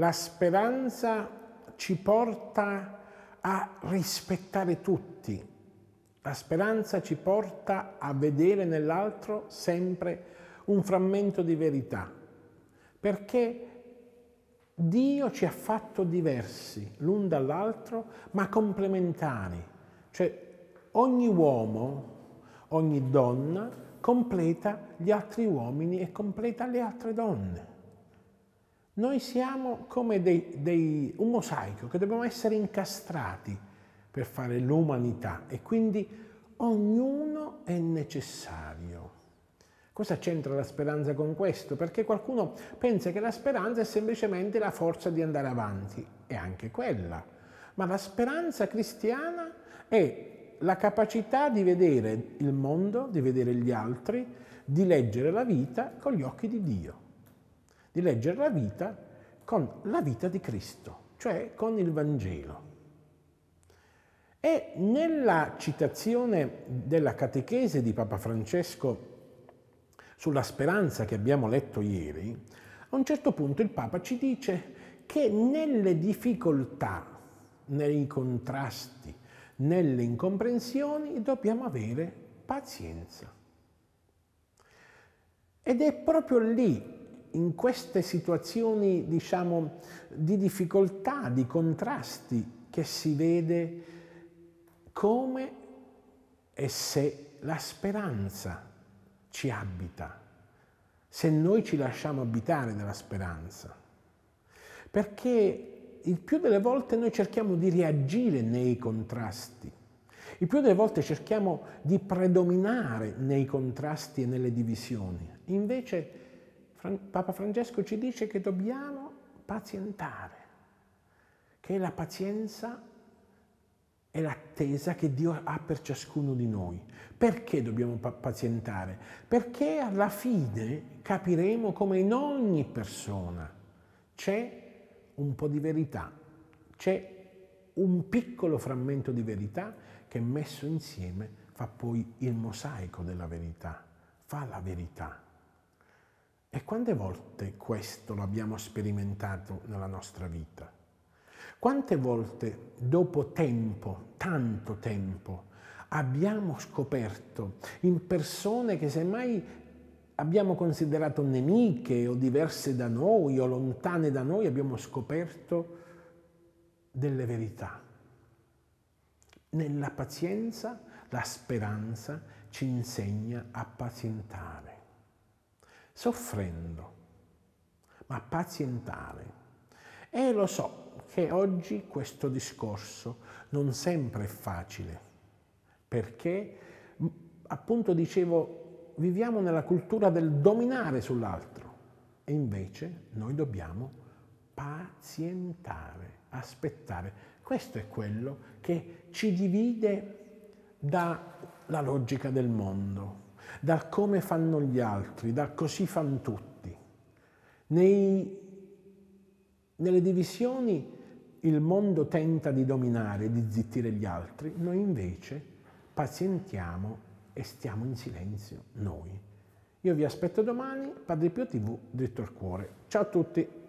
La speranza ci porta a rispettare tutti. La speranza ci porta a vedere nell'altro sempre un frammento di verità, perché Dio ci ha fatto diversi l'un dall'altro, ma complementari. Cioè ogni uomo, ogni donna completa gli altri uomini e completa le altre donne. Noi siamo come dei, dei, un mosaico che dobbiamo essere incastrati per fare l'umanità e quindi ognuno è necessario. Cosa c'entra la speranza con questo? Perché qualcuno pensa che la speranza è semplicemente la forza di andare avanti, è anche quella, ma la speranza cristiana è la capacità di vedere il mondo, di vedere gli altri, di leggere la vita con gli occhi di Dio di leggere la vita con la vita di Cristo, cioè con il Vangelo. E nella citazione della catechese di Papa Francesco sulla speranza che abbiamo letto ieri, a un certo punto il Papa ci dice che nelle difficoltà, nei contrasti, nelle incomprensioni dobbiamo avere pazienza. Ed è proprio lì in queste situazioni diciamo, di difficoltà, di contrasti, che si vede come e se la speranza ci abita, se noi ci lasciamo abitare dalla speranza. Perché il più delle volte noi cerchiamo di reagire nei contrasti, il più delle volte cerchiamo di predominare nei contrasti e nelle divisioni. Invece Fran- Papa Francesco ci dice che dobbiamo pazientare, che la pazienza è l'attesa che Dio ha per ciascuno di noi. Perché dobbiamo pa- pazientare? Perché alla fine capiremo come in ogni persona c'è un po' di verità, c'è un piccolo frammento di verità che messo insieme fa poi il mosaico della verità, fa la verità. E quante volte questo lo abbiamo sperimentato nella nostra vita? Quante volte dopo tempo, tanto tempo, abbiamo scoperto in persone che semmai abbiamo considerato nemiche o diverse da noi o lontane da noi, abbiamo scoperto delle verità. Nella pazienza la speranza ci insegna a pazientare soffrendo, ma pazientare. E lo so che oggi questo discorso non sempre è facile, perché appunto dicevo, viviamo nella cultura del dominare sull'altro e invece noi dobbiamo pazientare, aspettare. Questo è quello che ci divide dalla logica del mondo dal come fanno gli altri, dal così fanno tutti. Nei, nelle divisioni il mondo tenta di dominare, di zittire gli altri, noi invece pazientiamo e stiamo in silenzio noi. Io vi aspetto domani, Padre Pio TV, dritto al cuore. Ciao a tutti!